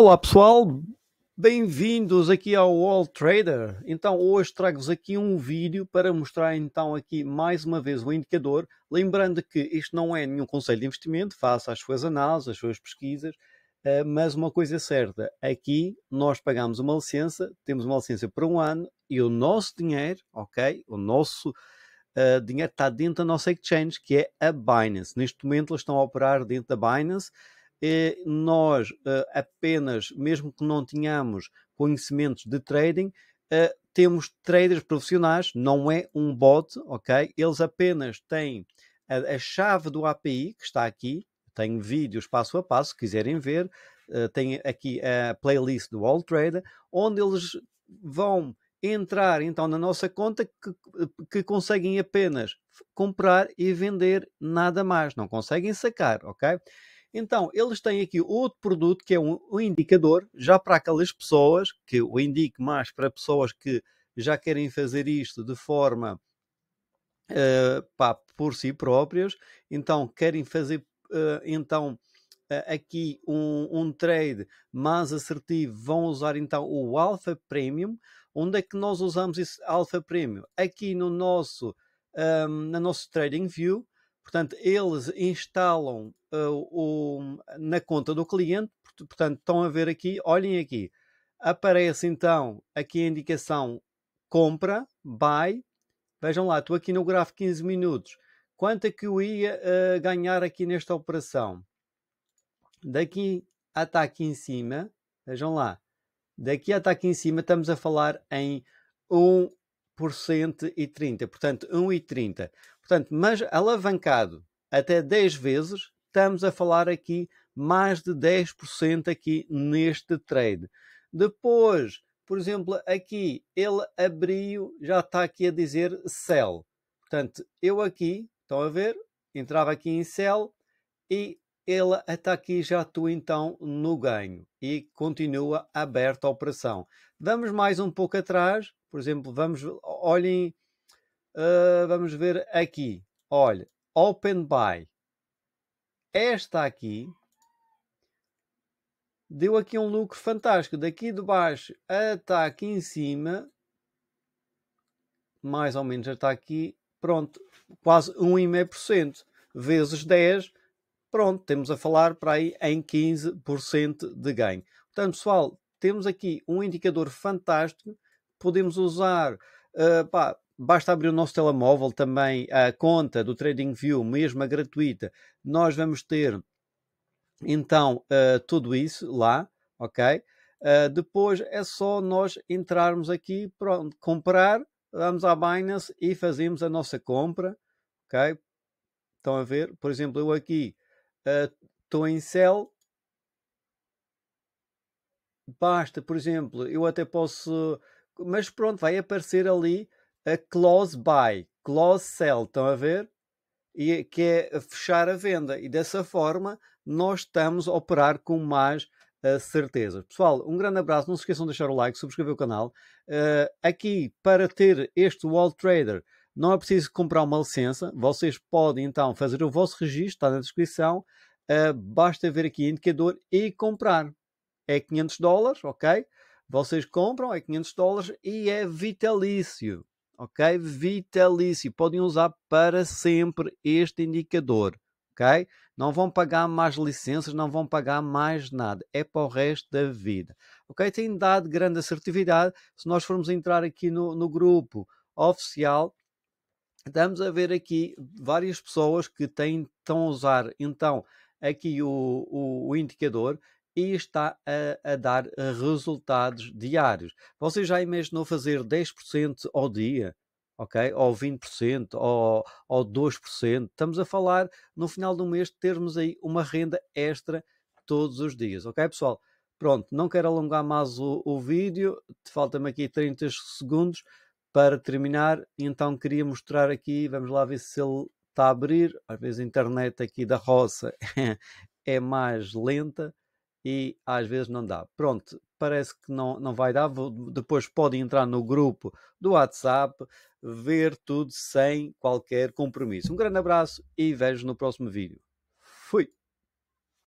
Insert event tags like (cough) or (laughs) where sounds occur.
Olá pessoal, bem-vindos aqui ao Wall Trader. Então hoje trago-vos aqui um vídeo para mostrar então aqui mais uma vez o indicador, lembrando que isto não é nenhum conselho de investimento, faça as suas análises, as suas pesquisas, eh, mas uma coisa é certa, aqui nós pagamos uma licença, temos uma licença por um ano e o nosso dinheiro, ok, o nosso uh, dinheiro está dentro da nossa exchange, que é a Binance. Neste momento eles estão a operar dentro da Binance, é nós eh, apenas, mesmo que não tenhamos conhecimentos de trading, eh, temos traders profissionais, não é um bot, ok? Eles apenas têm a, a chave do API que está aqui, tem vídeos passo a passo, se quiserem ver, uh, tem aqui a playlist do All Trader, onde eles vão entrar então na nossa conta que, que conseguem apenas comprar e vender nada mais, não conseguem sacar, ok? Então, eles têm aqui outro produto que é um, um indicador, já para aquelas pessoas, que o indico mais para pessoas que já querem fazer isto de forma uh, pá, por si próprias, então querem fazer uh, então uh, aqui um, um, trade mais assertivo, vão usar então o Alpha Premium. Onde é que nós usamos esse Alpha Premium? Aqui no nosso, um, na nosso Trading View, Portanto, eles instalam uh, o, na conta do cliente, portanto, estão a ver aqui, olhem aqui, aparece então aqui a indicação compra, buy, vejam lá, estou aqui no gráfico 15 minutos, quanto é que eu ia uh, ganhar aqui nesta operação? Daqui até tá aqui em cima, vejam lá, daqui até tá aqui em cima estamos a falar em um por 130, portanto 1,30. Portanto, mas alavancado até 10 vezes, estamos a falar aqui mais de 10% aqui neste trade. Depois, por exemplo, aqui ele abriu, já está aqui a dizer sell. Portanto, eu aqui, estão a ver, entrava aqui em sell e ela até aqui já atua então no ganho e continua aberta a operação. Vamos mais um pouco atrás, por exemplo, vamos, olhem, uh, vamos ver aqui, olha, Open Buy. Esta aqui deu aqui um lucro fantástico, daqui de baixo até aqui em cima, mais ou menos até aqui, pronto, quase 1,5%, vezes 10%, Pronto, temos a falar para aí em 15% de ganho. Portanto, pessoal, temos aqui um indicador fantástico, podemos usar, uh, pá, basta abrir o nosso telemóvel também, a conta do TradingView, mesmo a gratuita, nós vamos ter então uh, tudo isso lá, ok? Uh, depois é só nós entrarmos aqui, pronto, comprar, vamos à Binance e fazemos a nossa compra, ok? Estão a ver? Por exemplo, eu aqui Estou uh, em sell, Basta, por exemplo, eu até posso. Mas pronto, vai aparecer ali a close buy, close sell, estão a ver? E, é, que é fechar a venda. E dessa forma nós estamos a operar com mais uh, certeza. Pessoal, um grande abraço. Não se esqueçam de deixar o like, subscrever o canal. Uh, aqui para ter este Wall Trader não é preciso comprar uma licença, vocês podem então fazer o vosso registro, está na descrição, uh, basta ver aqui indicador e comprar. É 500 dólares, ok? Vocês compram, é 500 dólares e é vitalício, ok? Vitalício, podem usar para sempre este indicador, ok? Não vão pagar mais licenças, não vão pagar mais nada. É para o resto da vida. Ok? Tem dado grande assertividade. Se nós formos entrar aqui no, no grupo oficial, estamos a ver aqui várias pessoas que têm, estão a usar então aqui o, o, o indicador e está a, a, dar eh, resultados diários. Você já imaginou fazer 10% ao dia? Ok? Ou 20%, ou, ou 2%. Estamos a falar, no final do mês, de termos aí uma renda extra todos os dias. Ok, pessoal? Pronto, não quero alongar mais o, o vídeo, falta-me aqui 30 segundos para terminar, então queria mostrar aqui, vamos lá ver se ele está a abrir. Às vezes a internet aqui da roça (laughs) é mais lenta e às vezes não dá. Pronto, parece que não, não vai dar. Vou, depois pode entrar no grupo do WhatsApp, ver tudo sem qualquer compromisso. Um grande abraço e vejo no próximo vídeo. Fui!